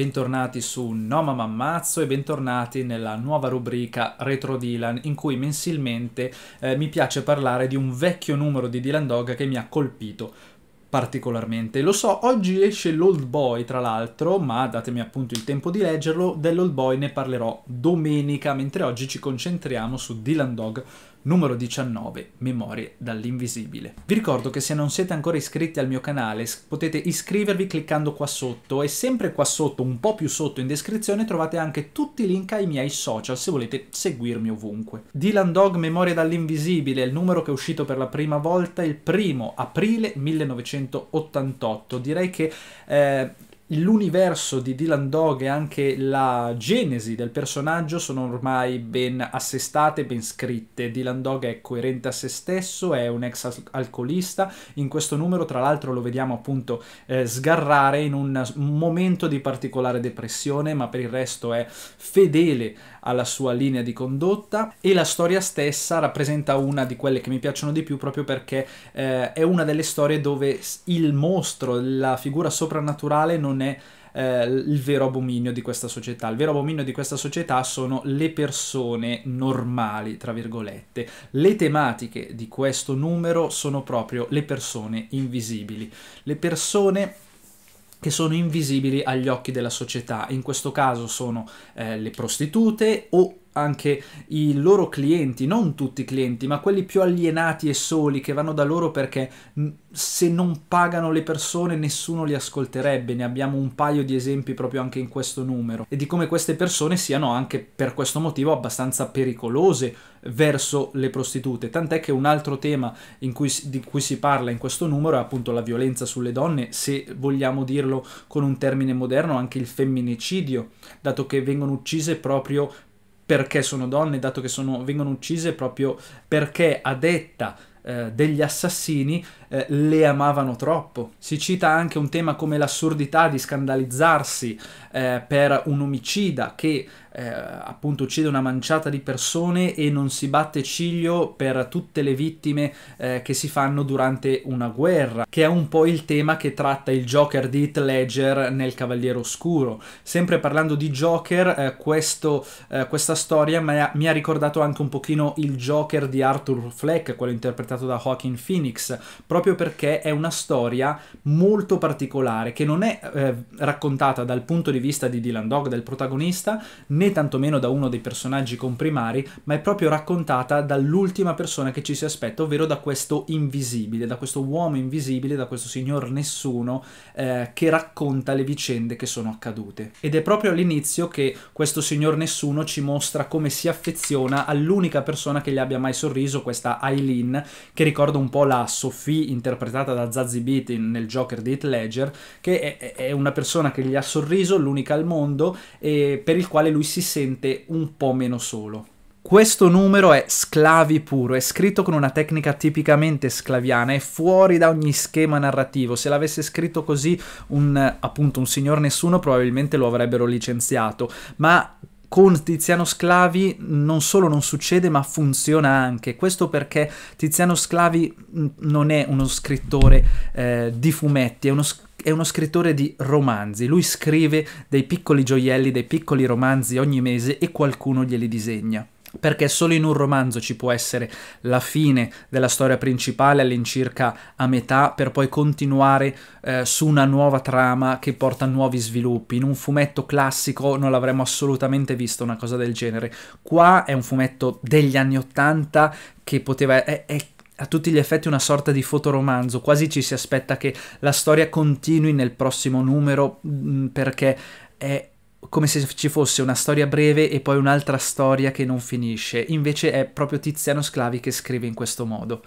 bentornati su No Mamma Mammazzo e bentornati nella nuova rubrica Retro Dylan in cui mensilmente eh, mi piace parlare di un vecchio numero di Dylan Dog che mi ha colpito particolarmente. Lo so, oggi esce l'Old Boy tra l'altro, ma datemi appunto il tempo di leggerlo, dell'Old Boy ne parlerò domenica, mentre oggi ci concentriamo su Dylan Dog numero 19, Memorie dall'invisibile. Vi ricordo che se non siete ancora iscritti al mio canale potete iscrivervi cliccando qua sotto e sempre qua sotto, un po' più sotto in descrizione, trovate anche tutti i link ai miei social se volete seguirmi ovunque. Dylan Dog Memorie dall'invisibile è il numero che è uscito per la prima volta il primo aprile 1988. Direi che... Eh, l'universo di Dylan Dog e anche la genesi del personaggio sono ormai ben assestate, ben scritte. Dylan Dog è coerente a se stesso, è un ex alcolista. In questo numero, tra l'altro, lo vediamo appunto eh, sgarrare in un momento di particolare depressione, ma per il resto è fedele alla sua linea di condotta e la storia stessa rappresenta una di quelle che mi piacciono di più proprio perché eh, è una delle storie dove il mostro, la figura soprannaturale non non è eh, il vero abominio di questa società. Il vero abominio di questa società sono le persone normali, tra virgolette. Le tematiche di questo numero sono proprio le persone invisibili. Le persone che sono invisibili agli occhi della società, in questo caso sono eh, le prostitute o anche i loro clienti, non tutti i clienti, ma quelli più alienati e soli che vanno da loro perché se non pagano le persone nessuno li ascolterebbe, ne abbiamo un paio di esempi proprio anche in questo numero, e di come queste persone siano anche per questo motivo abbastanza pericolose verso le prostitute, tant'è che un altro tema cui, di cui si parla in questo numero è appunto la violenza sulle donne, se vogliamo dirlo con un termine moderno, anche il femminicidio, dato che vengono uccise proprio perché sono donne, dato che sono, vengono uccise proprio perché a detta eh, degli assassini eh, le amavano troppo. Si cita anche un tema come l'assurdità di scandalizzarsi eh, per un omicida che eh, appunto uccide una manciata di persone e non si batte ciglio per tutte le vittime eh, che si fanno durante una guerra, che è un po' il tema che tratta il Joker di Heath Ledger nel Cavaliere Oscuro. Sempre parlando di Joker, eh, questo, eh, questa storia mi ha, mi ha, ricordato anche un pochino il Joker di Arthur Fleck, quello interpretato da Joaquin Phoenix, proprio perché è una storia molto particolare che non è eh, raccontata dal punto di vista di Dylan Dog, del protagonista, né tantomeno da uno dei personaggi comprimari, ma è proprio raccontata dall'ultima persona che ci si aspetta, ovvero da questo invisibile, da questo uomo invisibile, da questo signor nessuno eh, che racconta le vicende che sono accadute. Ed è proprio all'inizio che questo signor nessuno ci mostra come si affeziona all'unica persona che gli abbia mai sorriso, questa Eileen, che ricorda un po' la Sophie interpretata da Zazie Beat nel Joker di Heath Ledger, che è, è una persona che gli ha sorriso, l'unica al mondo, e per il quale lui si sente un po' meno solo. Questo numero è sclavi puro, è scritto con una tecnica tipicamente sclaviana, è fuori da ogni schema narrativo. Se l'avesse scritto così un, appunto, un signor nessuno probabilmente lo avrebbero licenziato, ma con Tiziano Sclavi non solo non succede ma funziona anche, questo perché Tiziano Sclavi non è uno scrittore eh, di fumetti, è uno scrittore è uno scrittore di romanzi, lui scrive dei piccoli gioielli, dei piccoli romanzi ogni mese e qualcuno glieli disegna perché solo in un romanzo ci può essere la fine della storia principale all'incirca a metà per poi continuare eh, su una nuova trama che porta a nuovi sviluppi. In un fumetto classico non l'avremmo assolutamente visto una cosa del genere. Qua è un fumetto degli anni Ottanta che poteva... È, è a tutti gli effetti una sorta di fotoromanzo, quasi ci si aspetta che la storia continui nel prossimo numero mm, perché è come se ci fosse una storia breve e poi un'altra storia che non finisce, invece è proprio Tiziano Sclavi che scrive in questo modo.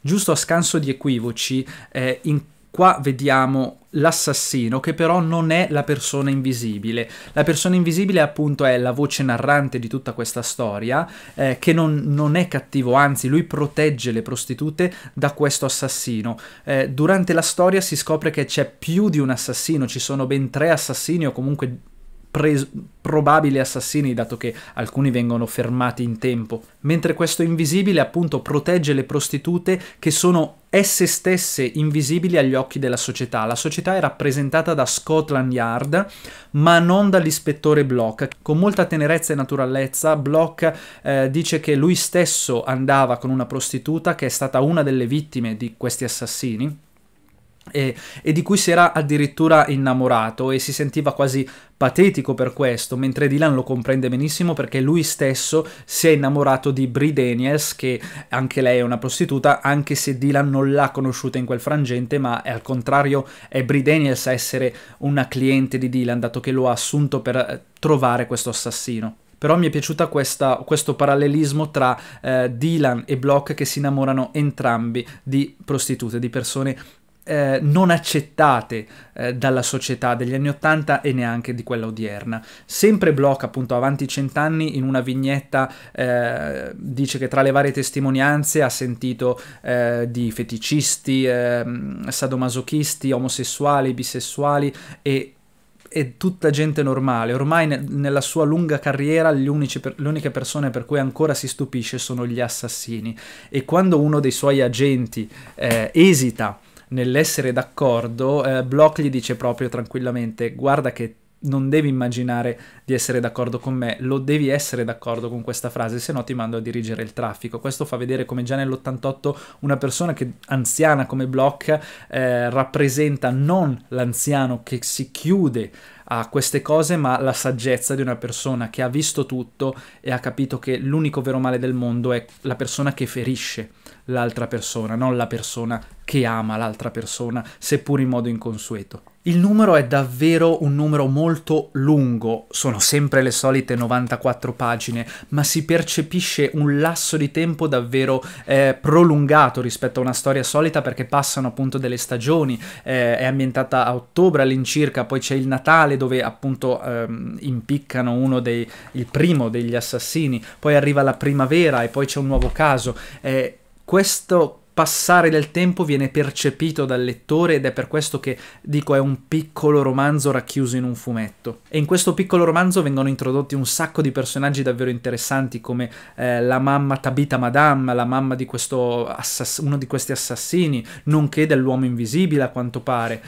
Giusto a scanso di equivoci, eh, in Qua vediamo l'assassino che però non è la persona invisibile. La persona invisibile appunto è la voce narrante di tutta questa storia eh, che non, non, è cattivo, anzi lui protegge le prostitute da questo assassino. Eh, durante la storia si scopre che c'è più di un assassino, ci sono ben tre assassini o comunque probabili assassini, dato che alcuni vengono fermati in tempo, mentre questo invisibile appunto protegge le prostitute che sono esse stesse invisibili agli occhi della società. La società è rappresentata da Scotland Yard, ma non dall'ispettore Block. Con molta tenerezza e naturalezza, Block eh, dice che lui stesso andava con una prostituta che è stata una delle vittime di questi assassini e, e, di cui si era addirittura innamorato e si sentiva quasi patetico per questo, mentre Dylan lo comprende benissimo perché lui stesso si è innamorato di Brie Daniels, che anche lei è una prostituta, anche se Dylan non l'ha conosciuta in quel frangente, ma è al contrario è Brie Daniels a essere una cliente di Dylan, dato che lo ha assunto per eh, trovare questo assassino però mi è piaciuto questo parallelismo tra eh, Dylan e Block che si innamorano entrambi di prostitute, di persone eh, non accettate eh, dalla società degli anni 80 e neanche di quella odierna. Sempre Bloch, appunto, avanti cent'anni, in una vignetta eh, dice che tra le varie testimonianze ha sentito eh, di feticisti, ehm, sadomasochisti, omosessuali, bisessuali e e tutta gente normale. Ormai ne nella sua lunga carriera per le uniche persone per cui ancora si stupisce sono gli assassini. E quando uno dei suoi agenti eh, esita nell'essere d'accordo, eh, Block gli dice proprio tranquillamente: Guarda che non devi immaginare di essere d'accordo con me, lo devi essere d'accordo con questa frase, se no ti mando a dirigere il traffico. Questo fa vedere come già nell'88 una persona che, anziana come Block eh, rappresenta non l'anziano che si chiude a queste cose, ma la saggezza di una persona che ha visto tutto e ha capito che l'unico vero male del mondo è la persona che ferisce l'altra persona, non la persona che ama l'altra persona, seppur in modo inconsueto. Il numero è davvero un numero molto lungo, sono sempre le solite 94 pagine, ma si percepisce un lasso di tempo davvero eh, prolungato rispetto a una storia solita perché passano appunto delle stagioni, eh, è ambientata a ottobre all'incirca, poi c'è il Natale dove appunto ehm, impiccano uno dei, il primo degli assassini, poi arriva la primavera e poi c'è un nuovo caso. Eh, questo passare del tempo viene percepito dal lettore ed è per questo che dico è un piccolo romanzo racchiuso in un fumetto. E in questo piccolo romanzo vengono introdotti un sacco di personaggi davvero interessanti come eh, la mamma Tabita Madame, la mamma di uno di questi assassini, nonché dell'uomo invisibile a quanto pare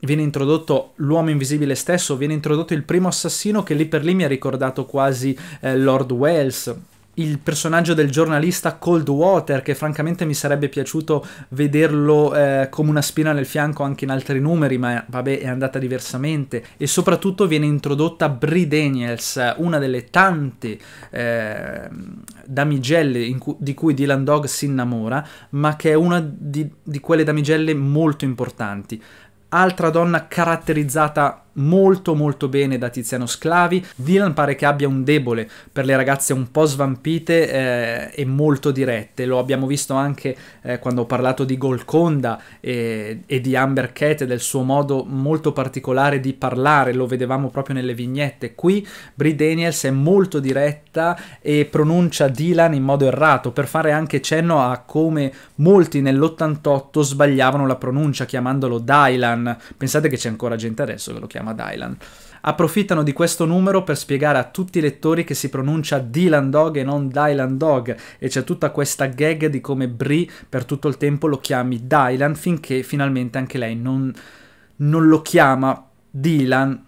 viene introdotto l'uomo invisibile stesso, viene introdotto il primo assassino che lì per lì mi ha ricordato quasi eh, Lord Wells, il personaggio del giornalista Coldwater, che francamente mi sarebbe piaciuto vederlo eh, come una spina nel fianco anche in altri numeri, ma vabbè è andata diversamente. E soprattutto viene introdotta Brie Daniels, una delle tante eh, damigelle cu di cui Dylan Dog si innamora, ma che è una di, di quelle damigelle molto importanti. Altra donna caratterizzata molto molto bene da Tiziano Sclavi. Dylan pare che abbia un debole per le ragazze un po' svampite eh, e molto dirette. Lo abbiamo visto anche eh, quando ho parlato di Golconda e, e di Amber Cat e del suo modo molto particolare di parlare. Lo vedevamo proprio nelle vignette. Qui Brie Daniels è molto diretta e pronuncia Dylan in modo errato per fare anche cenno a come molti nell'88 sbagliavano la pronuncia chiamandolo Dylan. Pensate che c'è ancora gente adesso che lo chiama chiama Dylan. Approfittano di questo numero per spiegare a tutti i lettori che si pronuncia Dylan Dog e non Dylan Dog e c'è tutta questa gag di come Brie per tutto il tempo lo chiami Dylan finché finalmente anche lei non, non lo chiama Dylan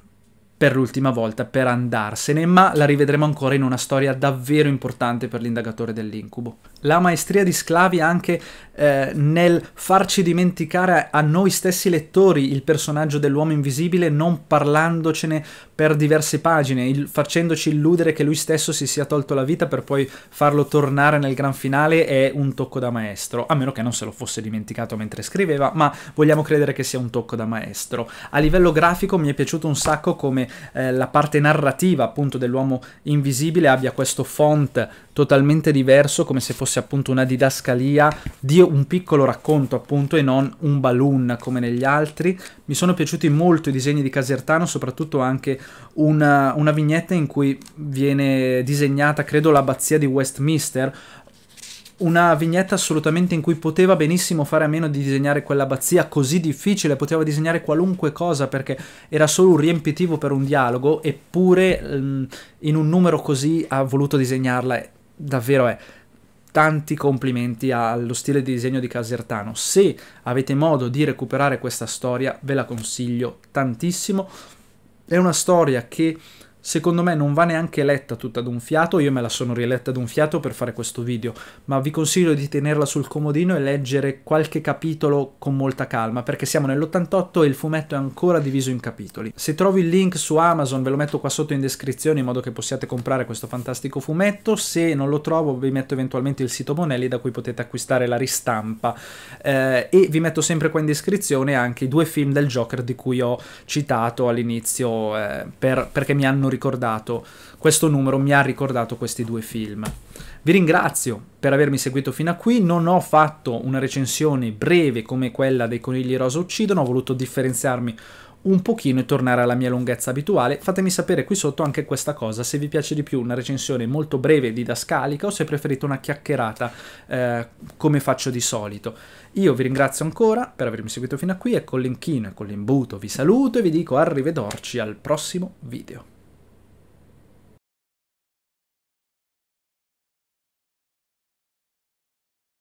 per l'ultima volta per andarsene, ma la rivedremo ancora in una storia davvero importante per l'indagatore dell'incubo la maestria di Sclavi anche eh, nel farci dimenticare a noi stessi lettori il personaggio dell'uomo invisibile non parlandocene per diverse pagine, il, facendoci illudere che lui stesso si sia tolto la vita per poi farlo tornare nel gran finale è un tocco da maestro, a meno che non se lo fosse dimenticato mentre scriveva, ma vogliamo credere che sia un tocco da maestro. A livello grafico mi è piaciuto un sacco come eh, la parte narrativa appunto dell'uomo invisibile abbia questo font totalmente diverso, come se fosse appunto una didascalia di un piccolo racconto, appunto, e non un balloon come negli altri. Mi sono piaciuti molto i disegni di Casertano, soprattutto anche una, una vignetta in cui viene disegnata, credo, l'abbazia di Westminster, una vignetta assolutamente in cui poteva benissimo fare a meno di disegnare quell'abbazia così difficile, poteva disegnare qualunque cosa perché era solo un riempitivo per un dialogo, eppure mm, in un numero così ha voluto disegnarla davvero è tanti complimenti allo stile di disegno di Casertano. Se avete modo di recuperare questa storia, ve la consiglio tantissimo. È una storia che Secondo me non va neanche letta tutta d'un fiato, io me la sono riletta d'un fiato per fare questo video, ma vi consiglio di tenerla sul comodino e leggere qualche capitolo con molta calma, perché siamo nell'88 e il fumetto è ancora diviso in capitoli. Se trovi il link su Amazon ve lo metto qua sotto in descrizione in modo che possiate comprare questo fantastico fumetto, se non lo trovo vi metto eventualmente il sito Bonelli da cui potete acquistare la ristampa eh, e vi metto sempre qua in descrizione anche i due film del Joker di cui ho citato all'inizio eh, per, perché mi hanno hanno ricordato, questo numero mi ha ricordato questi due film. Vi ringrazio per avermi seguito fino a qui, non ho fatto una recensione breve come quella dei conigli rosa uccidono, ho voluto differenziarmi un pochino e tornare alla mia lunghezza abituale. Fatemi sapere qui sotto anche questa cosa, se vi piace di più una recensione molto breve didascalica o se preferite una chiacchierata eh, come faccio di solito. Io vi ringrazio ancora per avermi seguito fino a qui e con l'inchino e con l'imbuto vi saluto e vi dico arrivederci al prossimo video.